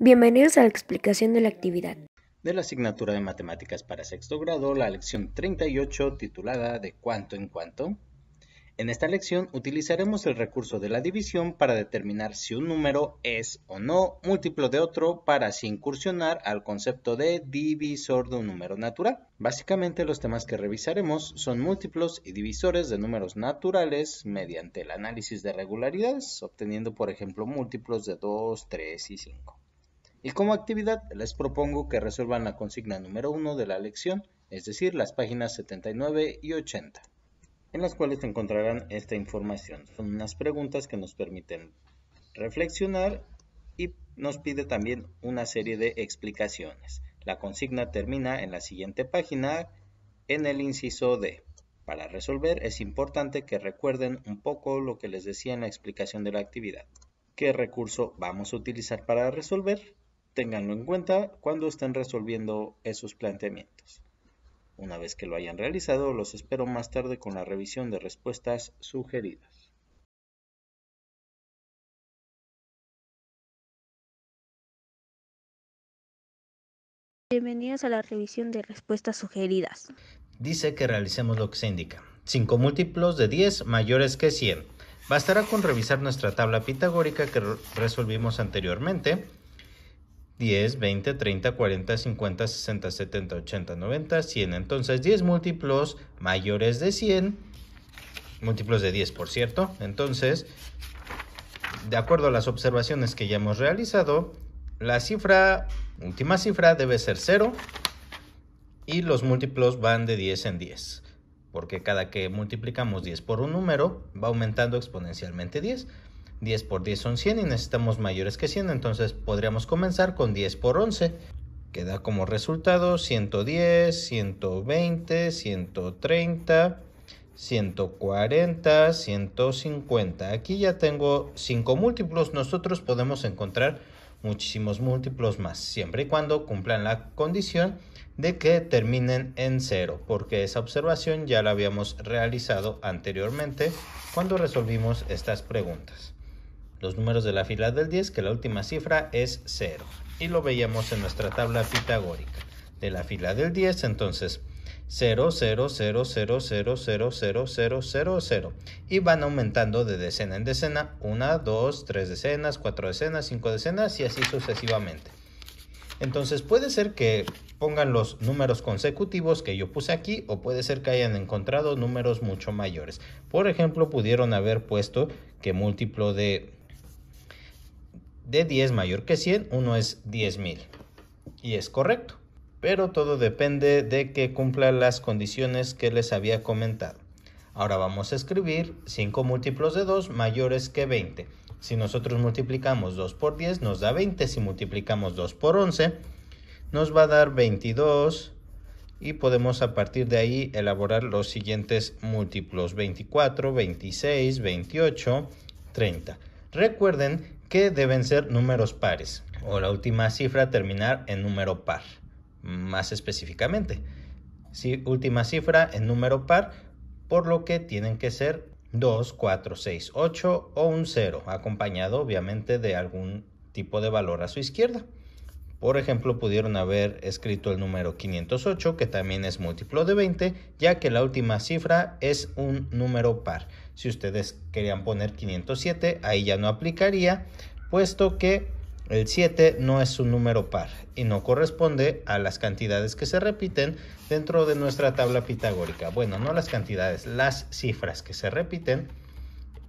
Bienvenidos a la explicación de la actividad. De la asignatura de matemáticas para sexto grado, la lección 38 titulada de cuánto en cuánto. En esta lección utilizaremos el recurso de la división para determinar si un número es o no múltiplo de otro para así incursionar al concepto de divisor de un número natural. Básicamente los temas que revisaremos son múltiplos y divisores de números naturales mediante el análisis de regularidades, obteniendo por ejemplo múltiplos de 2, 3 y 5. Y como actividad les propongo que resuelvan la consigna número 1 de la lección, es decir, las páginas 79 y 80, en las cuales encontrarán esta información. Son unas preguntas que nos permiten reflexionar y nos pide también una serie de explicaciones. La consigna termina en la siguiente página, en el inciso D. Para resolver es importante que recuerden un poco lo que les decía en la explicación de la actividad. ¿Qué recurso vamos a utilizar para resolver? Ténganlo en cuenta cuando estén resolviendo esos planteamientos. Una vez que lo hayan realizado, los espero más tarde con la revisión de respuestas sugeridas. Bienvenidos a la revisión de respuestas sugeridas. Dice que realicemos lo que se indica. 5 múltiplos de 10 mayores que 100. Bastará con revisar nuestra tabla pitagórica que resolvimos anteriormente 10, 20, 30, 40, 50, 60, 70, 80, 90, 100. Entonces 10 múltiplos mayores de 100, múltiplos de 10 por cierto. Entonces, de acuerdo a las observaciones que ya hemos realizado, la cifra, última cifra debe ser 0 y los múltiplos van de 10 en 10. Porque cada que multiplicamos 10 por un número, va aumentando exponencialmente 10. 10 por 10 son 100 y necesitamos mayores que 100, entonces podríamos comenzar con 10 por 11, que da como resultado 110, 120, 130, 140, 150. Aquí ya tengo 5 múltiplos, nosotros podemos encontrar muchísimos múltiplos más, siempre y cuando cumplan la condición de que terminen en 0, porque esa observación ya la habíamos realizado anteriormente cuando resolvimos estas preguntas los números de la fila del 10, que la última cifra es 0. Y lo veíamos en nuestra tabla pitagórica. De la fila del 10, entonces 0, 0, 0, 0, 0, 0, 0, 0, 0, 0. Y van aumentando de decena en decena, 1, 2, 3 decenas, 4 decenas, 5 decenas y así sucesivamente. Entonces puede ser que pongan los números consecutivos que yo puse aquí o puede ser que hayan encontrado números mucho mayores. Por ejemplo, pudieron haber puesto que múltiplo de de 10 mayor que 100, uno es 10.000. Y es correcto. Pero todo depende de que cumpla las condiciones que les había comentado. Ahora vamos a escribir 5 múltiplos de 2 mayores que 20. Si nosotros multiplicamos 2 por 10 nos da 20. Si multiplicamos 2 por 11 nos va a dar 22. Y podemos a partir de ahí elaborar los siguientes múltiplos. 24, 26, 28, 30. Recuerden que deben ser números pares o la última cifra terminar en número par, más específicamente. Si, última cifra en número par, por lo que tienen que ser 2, 4, 6, 8 o un 0, acompañado obviamente de algún tipo de valor a su izquierda. Por ejemplo, pudieron haber escrito el número 508, que también es múltiplo de 20, ya que la última cifra es un número par. Si ustedes querían poner 507, ahí ya no aplicaría, puesto que el 7 no es un número par y no corresponde a las cantidades que se repiten dentro de nuestra tabla pitagórica. Bueno, no las cantidades, las cifras que se repiten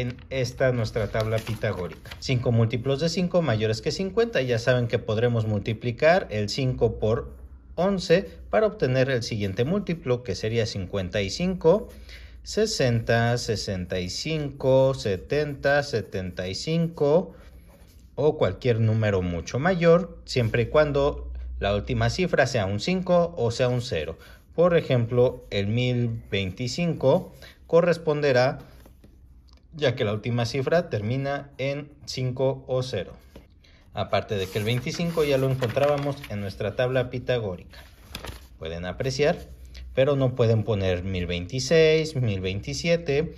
en esta nuestra tabla pitagórica. 5 múltiplos de 5 mayores que 50. Ya saben que podremos multiplicar el 5 por 11 para obtener el siguiente múltiplo que sería 55. 60, 65, 70, 75 o cualquier número mucho mayor, siempre y cuando la última cifra sea un 5 o sea un 0. Por ejemplo, el 1025 corresponderá a ya que la última cifra termina en 5 o 0. Aparte de que el 25 ya lo encontrábamos en nuestra tabla pitagórica. Pueden apreciar, pero no pueden poner 1026, 1027.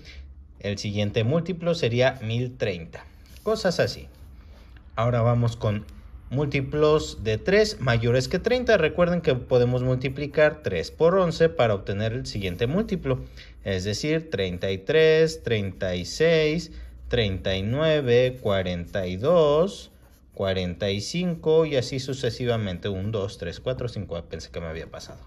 El siguiente múltiplo sería 1030. Cosas así. Ahora vamos con múltiplos de 3 mayores que 30. Recuerden que podemos multiplicar 3 por 11 para obtener el siguiente múltiplo, es decir, 33, 36, 39, 42, 45 y así sucesivamente. 1, 2, 3, 4, 5. Pensé que me había pasado.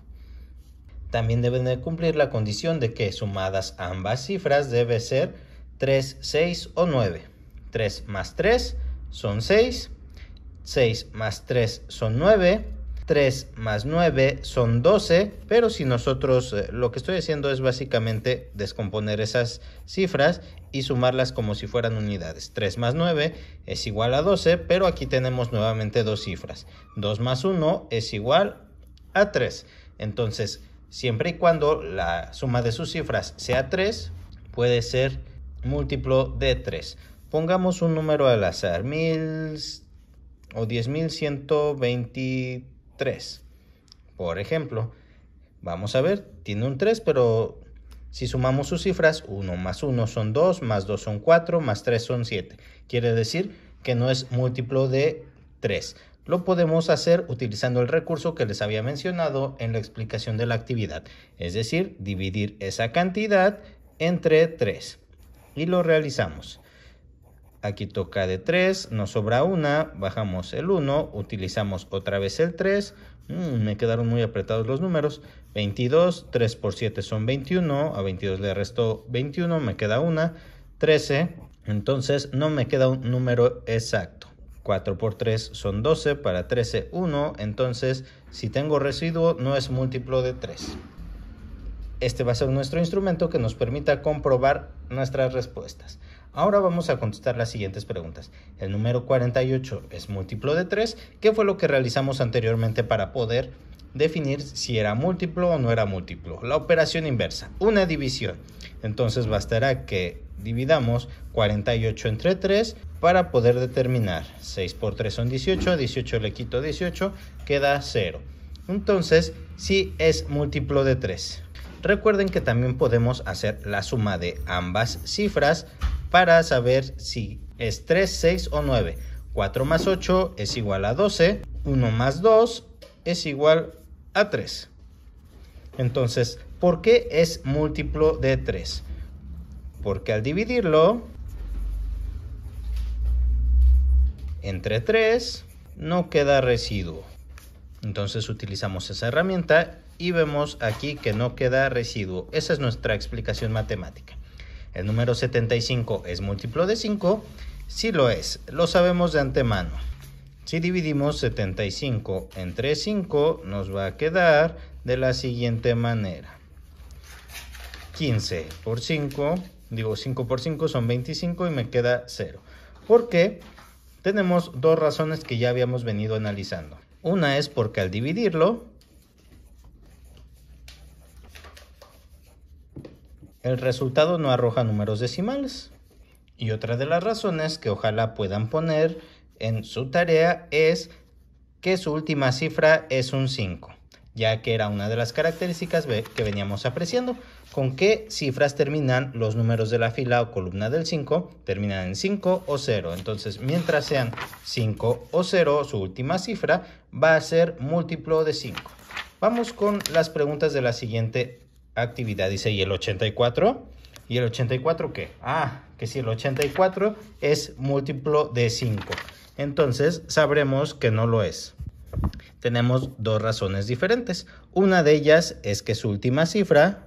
También deben de cumplir la condición de que sumadas ambas cifras debe ser 3, 6 o 9. 3 más 3 son 6 6 más 3 son 9. 3 más 9 son 12, pero si nosotros eh, lo que estoy haciendo es básicamente descomponer esas cifras y sumarlas como si fueran unidades. 3 más 9 es igual a 12, pero aquí tenemos nuevamente dos cifras. 2 más 1 es igual a 3. Entonces, siempre y cuando la suma de sus cifras sea 3, puede ser múltiplo de 3. Pongamos un número al azar, 1000 o 10.123. Por ejemplo, vamos a ver, tiene un 3, pero si sumamos sus cifras, 1 más 1 son 2, más 2 son 4, más 3 son 7. Quiere decir que no es múltiplo de 3. Lo podemos hacer utilizando el recurso que les había mencionado en la explicación de la actividad, es decir, dividir esa cantidad entre 3. Y lo realizamos. Aquí toca de 3, nos sobra 1, bajamos el 1, utilizamos otra vez el 3. Mm, me quedaron muy apretados los números. 22, 3 por 7 son 21, a 22 le restó 21, me queda una. 13, entonces no me queda un número exacto. 4 por 3 son 12, para 13 1, entonces si tengo residuo no es múltiplo de 3. Este va a ser nuestro instrumento que nos permita comprobar nuestras respuestas. Ahora vamos a contestar las siguientes preguntas. El número 48 es múltiplo de 3. ¿Qué fue lo que realizamos anteriormente para poder definir si era múltiplo o no era múltiplo? La operación inversa, una división. Entonces bastará que dividamos 48 entre 3 para poder determinar 6 por 3 son 18, 18 le quito 18, queda 0. Entonces, si es múltiplo de 3. Recuerden que también podemos hacer la suma de ambas cifras para saber si es 3, 6 o 9. 4 más 8 es igual a 12, 1 más 2 es igual a 3. Entonces, ¿por qué es múltiplo de 3? Porque al dividirlo entre 3 no queda residuo. Entonces utilizamos esa herramienta y vemos aquí que no queda residuo. Esa es nuestra explicación matemática. El número 75 es múltiplo de 5. Sí lo es, lo sabemos de antemano. Si dividimos 75 entre 5 nos va a quedar de la siguiente manera. 15 por 5, digo 5 por 5 son 25 y me queda 0. ¿Por qué? Tenemos dos razones que ya habíamos venido analizando. Una es porque al dividirlo El resultado no arroja números decimales. Y otra de las razones que ojalá puedan poner en su tarea es que su última cifra es un 5, ya que era una de las características que veníamos apreciando. ¿Con qué cifras terminan los números de la fila o columna del 5? Terminan en 5 o 0. Entonces, mientras sean 5 o 0, su última cifra va a ser múltiplo de 5. Vamos con las preguntas de la siguiente actividad, dice, ¿y el 84? ¿Y el 84 qué? Ah, que si el 84 es múltiplo de 5. Entonces sabremos que no lo es. Tenemos dos razones diferentes. Una de ellas es que su última cifra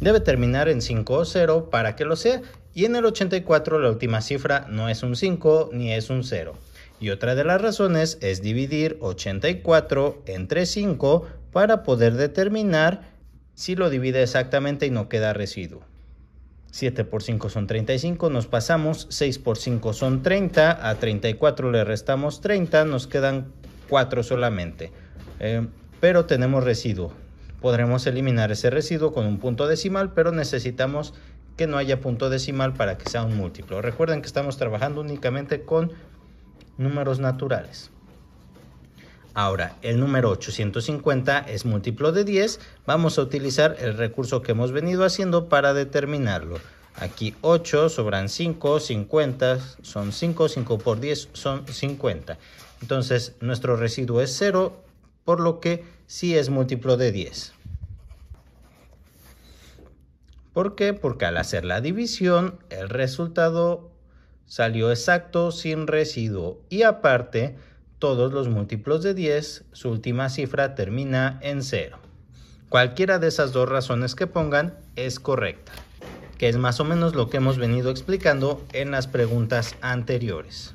debe terminar en 5 o 0 para que lo sea. Y en el 84 la última cifra no es un 5 ni es un 0. Y otra de las razones es dividir 84 entre 5 para poder determinar si lo divide exactamente y no queda residuo. 7 por 5 son 35, nos pasamos, 6 por 5 son 30, a 34 le restamos 30, nos quedan 4 solamente, eh, pero tenemos residuo. Podremos eliminar ese residuo con un punto decimal, pero necesitamos que no haya punto decimal para que sea un múltiplo. Recuerden que estamos trabajando únicamente con números naturales. Ahora, el número 850 es múltiplo de 10. Vamos a utilizar el recurso que hemos venido haciendo para determinarlo. Aquí 8, sobran 5, 50, son 5, 5 por 10 son 50. Entonces nuestro residuo es 0, por lo que sí es múltiplo de 10. ¿Por qué? Porque al hacer la división, el resultado salió exacto sin residuo. Y aparte, todos los múltiplos de 10, su última cifra termina en 0. Cualquiera de esas dos razones que pongan es correcta, que es más o menos lo que hemos venido explicando en las preguntas anteriores.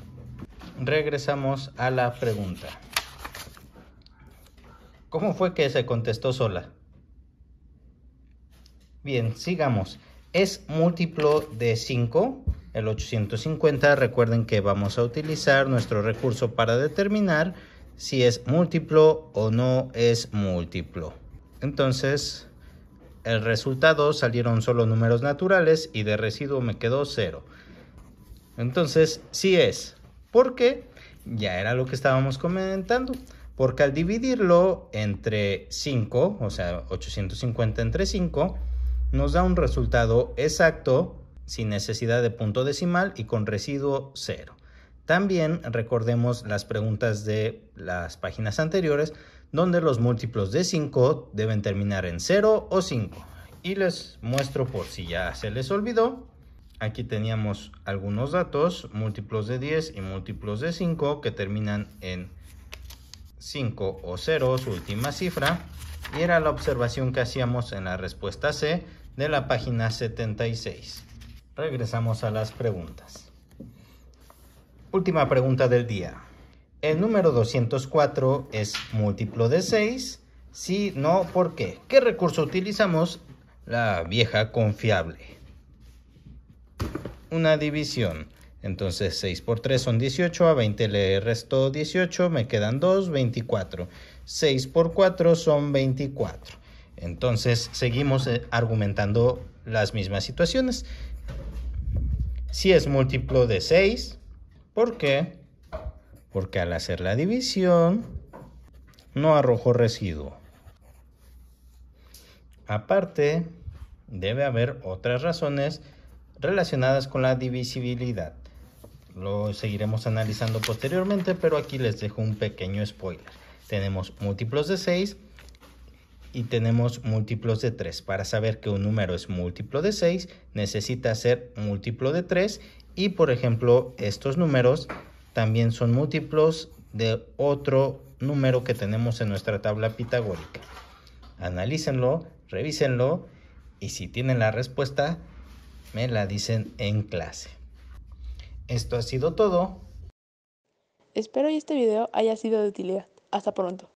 Regresamos a la pregunta. ¿Cómo fue que se contestó sola? Bien, sigamos. Es múltiplo de 5 el 850 recuerden que vamos a utilizar nuestro recurso para determinar si es múltiplo o no es múltiplo. Entonces, el resultado salieron solo números naturales y de residuo me quedó 0. Entonces, sí es, porque ya era lo que estábamos comentando, porque al dividirlo entre 5, o sea, 850 entre 5, nos da un resultado exacto sin necesidad de punto decimal y con residuo cero. También recordemos las preguntas de las páginas anteriores, donde los múltiplos de 5 deben terminar en 0 o 5. Y les muestro por si ya se les olvidó. Aquí teníamos algunos datos, múltiplos de 10 y múltiplos de 5 que terminan en 5 o 0, su última cifra. Y era la observación que hacíamos en la respuesta C de la página 76. Regresamos a las preguntas. Última pregunta del día. El número 204 es múltiplo de 6. Si no, ¿por qué? ¿Qué recurso utilizamos? La vieja confiable. Una división. Entonces 6 por 3 son 18, a 20 le restó 18, me quedan 2, 24. 6 por 4 son 24. Entonces seguimos eh, argumentando las mismas situaciones si es múltiplo de 6. ¿Por qué? Porque al hacer la división no arrojo residuo. Aparte, debe haber otras razones relacionadas con la divisibilidad. Lo seguiremos analizando posteriormente, pero aquí les dejo un pequeño spoiler. Tenemos múltiplos de 6 y tenemos múltiplos de 3. Para saber que un número es múltiplo de 6, necesita ser múltiplo de 3 y por ejemplo estos números también son múltiplos de otro número que tenemos en nuestra tabla pitagórica. Analícenlo, revísenlo y si tienen la respuesta, me la dicen en clase. Esto ha sido todo. Espero que este video haya sido de utilidad. Hasta pronto.